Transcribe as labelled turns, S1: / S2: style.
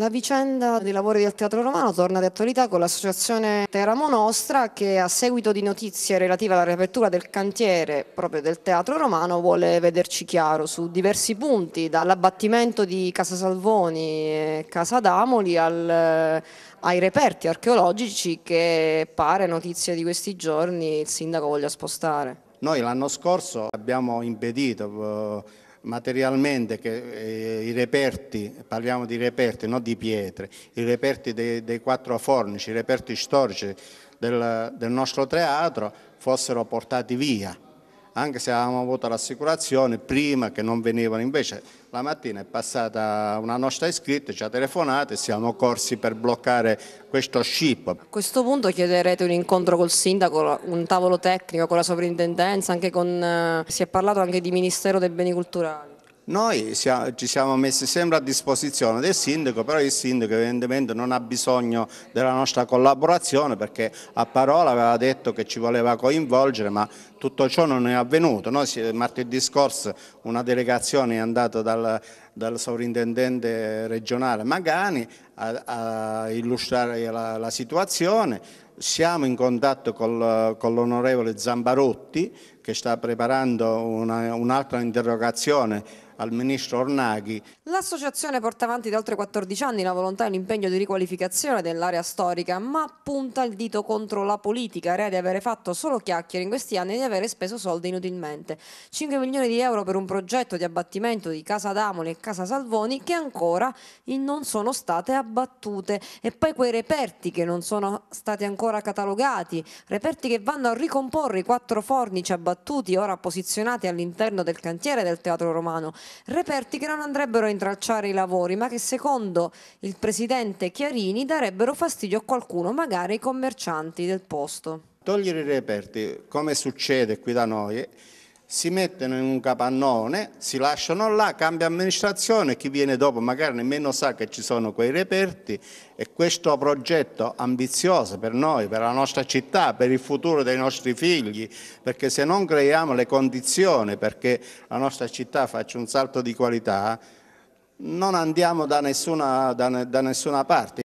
S1: La vicenda dei lavori del Teatro Romano torna di attualità con l'associazione Teramo Nostra che a seguito di notizie relative alla riapertura del cantiere proprio del Teatro Romano vuole vederci chiaro su diversi punti, dall'abbattimento di Casa Salvoni e Casa Damoli al, ai reperti archeologici che pare notizia di questi giorni il sindaco voglia spostare.
S2: Noi l'anno scorso abbiamo impedito eh, materialmente che eh, i reperti, parliamo di reperti, non di pietre, i reperti dei, dei quattro fornici, i reperti storici del, del nostro teatro fossero portati via anche se avevamo avuto l'assicurazione prima che non venivano invece la mattina è passata una nostra iscritta ci ha telefonato e siamo corsi per bloccare questo ship a
S1: questo punto chiederete un incontro col sindaco un tavolo tecnico con la sovrintendenza con, eh, si è parlato anche di ministero dei beni culturali
S2: noi ci siamo messi sempre a disposizione del sindaco, però il sindaco evidentemente non ha bisogno della nostra collaborazione perché a parola aveva detto che ci voleva coinvolgere, ma tutto ciò non è avvenuto. Noi martedì scorso una delegazione è andata dal, dal sovrintendente regionale Magani a, a illustrare la, la, situazione. Siamo in contatto col, con l'onorevole Zambarotti che sta preparando un'altra interrogazione al ministro Ornaghi.
S1: L'associazione porta avanti da oltre 14 anni la volontà e l'impegno di riqualificazione dell'area storica, ma punta il dito contro la politica, rea di avere fatto solo chiacchiere in questi anni e di avere speso soldi inutilmente. 5 milioni di euro per un progetto di abbattimento di Casa Damoli e Casa Salvoni che ancora non sono state applicate abbattute e poi quei reperti che non sono stati ancora catalogati, reperti che vanno a ricomporre i quattro fornici abbattuti ora posizionati all'interno del cantiere del Teatro Romano, reperti che non andrebbero a intralciare i lavori ma che secondo il presidente Chiarini darebbero fastidio a qualcuno, magari ai commercianti del posto.
S2: Togliere i reperti, come succede qui da noi, si mettono in un capannone, si lasciano là, cambia amministrazione, chi viene dopo magari nemmeno sa che ci sono quei reperti e questo progetto ambizioso per noi, per la nostra città, per il futuro dei nostri figli, perché se non creiamo le condizioni perché la nostra città faccia un salto di qualità, non andiamo da nessuna, da, da nessuna parte.